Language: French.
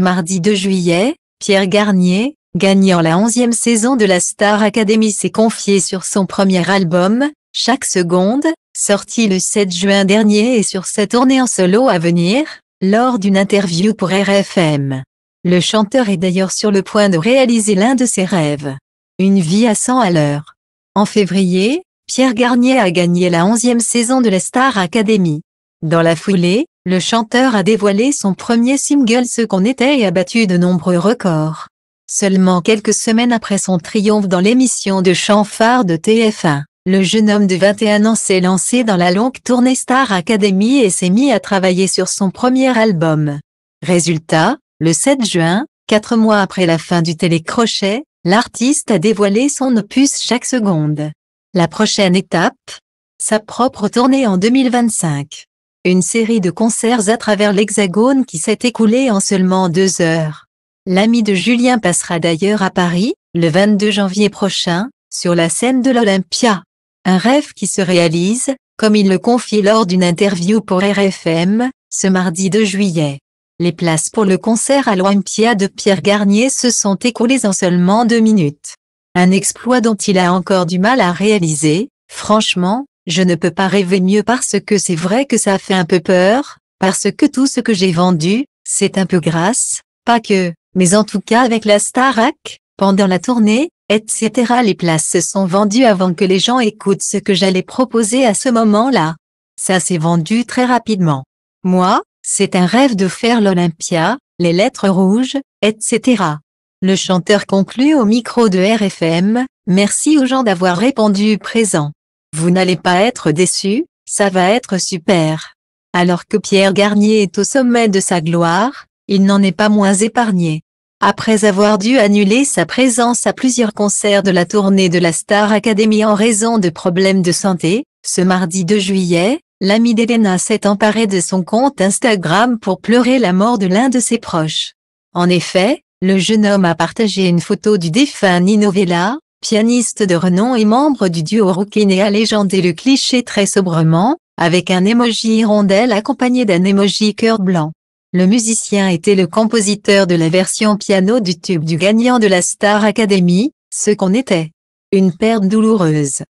mardi 2 juillet, Pierre Garnier, gagnant la 11e saison de la Star Academy s'est confié sur son premier album, Chaque seconde, sorti le 7 juin dernier et sur sa tournée en solo à venir, lors d'une interview pour RFM. Le chanteur est d'ailleurs sur le point de réaliser l'un de ses rêves. Une vie à 100 à l'heure. En février, Pierre Garnier a gagné la 11e saison de la Star Academy. Dans la foulée, le chanteur a dévoilé son premier single Ce qu'on était et a battu de nombreux records. Seulement quelques semaines après son triomphe dans l'émission de chant phare de TF1, le jeune homme de 21 ans s'est lancé dans la longue tournée Star Academy et s'est mis à travailler sur son premier album. Résultat, le 7 juin, quatre mois après la fin du télécrochet, l'artiste a dévoilé son opus chaque seconde. La prochaine étape, sa propre tournée en 2025 une série de concerts à travers l'Hexagone qui s'est écoulée en seulement deux heures. L'ami de Julien passera d'ailleurs à Paris, le 22 janvier prochain, sur la scène de l'Olympia. Un rêve qui se réalise, comme il le confie lors d'une interview pour RFM, ce mardi 2 juillet. Les places pour le concert à l'Olympia de Pierre Garnier se sont écoulées en seulement deux minutes. Un exploit dont il a encore du mal à réaliser, franchement, je ne peux pas rêver mieux parce que c'est vrai que ça fait un peu peur, parce que tout ce que j'ai vendu, c'est un peu grasse, pas que, mais en tout cas avec la Starac, pendant la tournée, etc. Les places se sont vendues avant que les gens écoutent ce que j'allais proposer à ce moment-là. Ça s'est vendu très rapidement. Moi, c'est un rêve de faire l'Olympia, les lettres rouges, etc. Le chanteur conclut au micro de RFM, merci aux gens d'avoir répondu présent. Vous n'allez pas être déçu, ça va être super. Alors que Pierre Garnier est au sommet de sa gloire, il n'en est pas moins épargné. Après avoir dû annuler sa présence à plusieurs concerts de la tournée de la Star Academy en raison de problèmes de santé, ce mardi 2 juillet, l'ami d'Elena s'est emparé de son compte Instagram pour pleurer la mort de l'un de ses proches. En effet, le jeune homme a partagé une photo du défunt Nino pianiste de renom et membre du duo Rookin a légendé le cliché très sobrement, avec un émoji hirondelle accompagné d'un émoji cœur blanc. Le musicien était le compositeur de la version piano du tube du gagnant de la Star Academy, ce qu'on était. Une perte douloureuse.